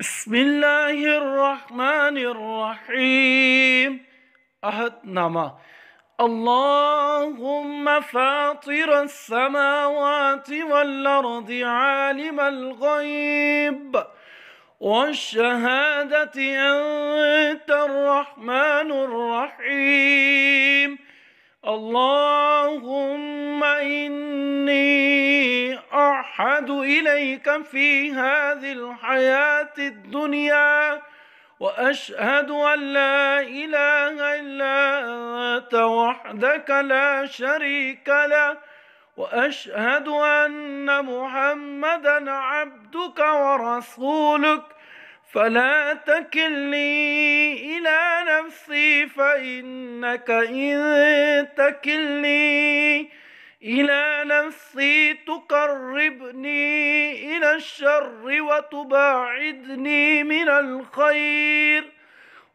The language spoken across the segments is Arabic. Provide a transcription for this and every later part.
بسم الله الرحمن الرحيم نما اللهم فاطر السماوات والأرض عالم الغيب والشهادة أنت الرحمن الرحيم اللهم إني أحد إليك في هذه الحياة الدنيا وأشهد أن لا إله إلا أنت وحدك لا شريك له وأشهد أن محمدا عبدك ورسولك فلا تكلني إلى نفسي فإنك إن تكلني إلى نفسي تقربني إلى الشر وتباعدني من الخير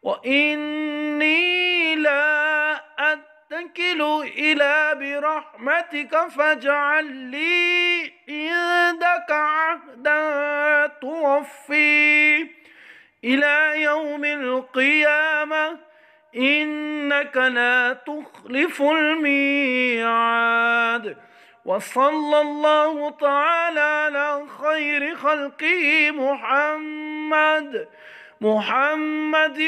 وإني لا أتكل إلى برحمتك فاجعل لي عندك عهدا توفي إلى يوم القيامة إنك لا تخلف الميعاد وصلى الله تعالى على خير خلقه محمد محمد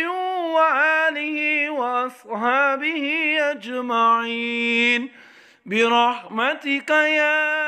وآله وأصحابه أجمعين برحمتك يا